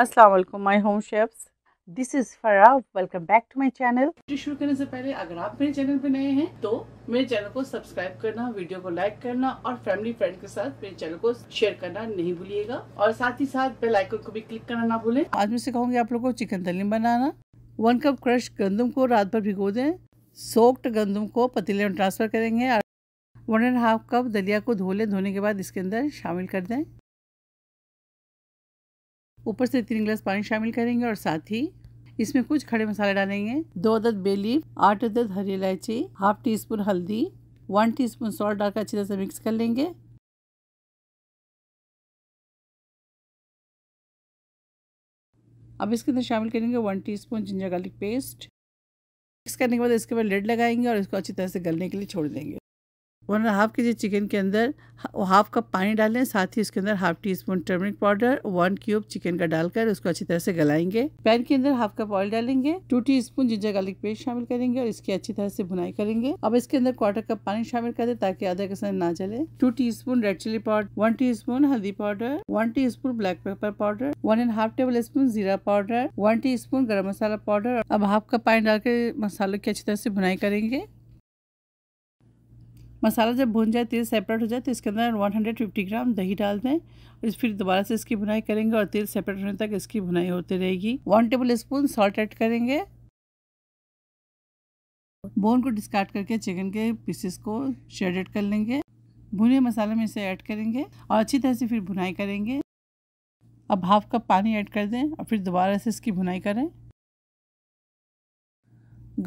अस्सलाम वालेकुम my home chefs this is Farah welcome back to my channel शुरू करने से पहले अगर आप मेरे चैनल पे नए हैं तो मेरे चैनल को सब्सक्राइब करना वीडियो को लाइक करना और फैमिली फ्रेंड के साथ मेरे चैनल को शेयर करना नहीं भूलिएगा और साथ ही साथ बेल आइकन को भी क्लिक करना ना भूलें आज मैं सिखाऊंगी आप लोगों को चिकन तलीम बनाना वन कप क्रश गंदम को रात भर भिगो दें सोक्ड गंदम को पतीले में ट्रांसफर करेंगे वन एंड हाफ कप दलिया को धो लें धोने के बाद इसके अंदर शामिल कर दें ऊपर से तीन गिलास पानी शामिल करेंगे और साथ ही इसमें कुछ खड़े मसाले डालेंगे दो अदद बेली आठ अदद हरी इलायची हाफ टी स्पून हल्दी वन टी स्पून सॉल्ट डालकर अच्छी तरह से मिक्स कर लेंगे अब इसके अंदर शामिल करेंगे one teaspoon ginger garlic paste mix करने के बाद इसके बाद लेड लगाएंगे और इसको अच्छी तरह से गलने के लिए छोड़ देंगे वन एंड हाफ के जी चिकन के अंदर हाफ कप पानी डालें साथ ही उसके अंदर half teaspoon turmeric powder one cube chicken का डालकर उसको अच्छी तरह से गलाएंगे पैन के अंदर हाफ कप ऑयल डालेंगे two teaspoon ginger garlic paste शामिल करेंगे और इसकी अच्छी तरह से भुनाई करेंगे अब इसके अंदर क्वार्टर कप पानी शामिल करें ताकि आधा कसर ना जले two teaspoon red chilli powder one teaspoon हल्दी powder one teaspoon black pepper powder one and half tablespoon जीरा powder one teaspoon garam masala powder अब हाफ कप पानी डालकर मसालों की अच्छी तरह से भुनाई करेंगे मसाला जब भुन जाए तेल सेपरेट हो जाए तो इसके अंदर 150 ग्राम दही डाल दें और फिर दोबारा से इसकी भुनाई करेंगे और तेल सेपरेट होने तक इसकी भुनाई होती रहेगी one tablespoon salt add करेंगे बोन को डिस्कार्ड करके चिकन के पीसेस को शेडेड कर लेंगे भुने मसाले में इसे ऐड करेंगे और अच्छी तरह से फिर भुनाई करेंगे अब हाफ कप पानी ऐड कर दें और फिर दोबारा से इसकी भुनाई करें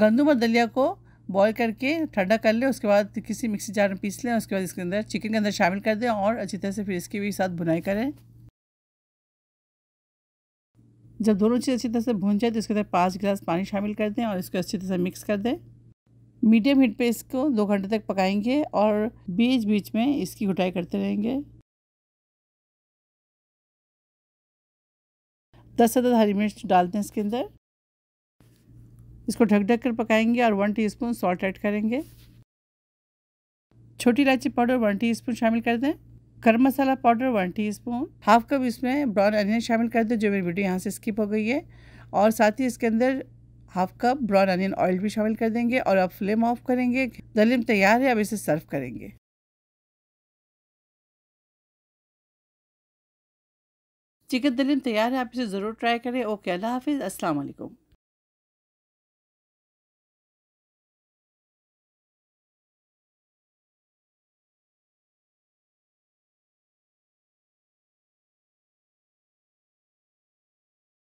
गंदुम और दलिया को बॉयल करके ठंडा कर लें उसके बाद किसी मिक्सी जार में पीस लें उसके बाद इसके अंदर चिकन के अंदर शामिल कर दें और अच्छी तरह से फिर इसके भी साथ भुनाई करें जब दोनों चीज़ अच्छी तरह से भून जाए तो इसके अंदर पाँच गिलास पानी शामिल कर दें और इसको अच्छी तरह से मिक्स कर दें मीडियम हीट पे इसको दो घंटे तक पकाएंगे और बीच बीच में इसकी घुटाई करते रहेंगे दस से दस हरी मिर्च डालते हैं इसके अंदर इसको ढक ढक कर पकाएंगे और one teaspoon salt add करेंगे छोटी इलायची पाउडर वन टी स्पून शामिल कर दें garam masala powder one teaspoon half cup इसमें ब्राउन अनियन शामिल कर दें जो मेरी वीडियो यहाँ से स्किप हो गई है और साथ ही इसके अंदर half cup brown onion oil भी शामिल कर देंगे और अब फ्लेम ऑफ करेंगे दलिम तैयार है अब इसे सर्व करेंगे चिकन दलिम तैयार है आप इसे ज़रूर ट्राई करें ओके अल्लाह हाफिज़ अस्सलाम वालेकुम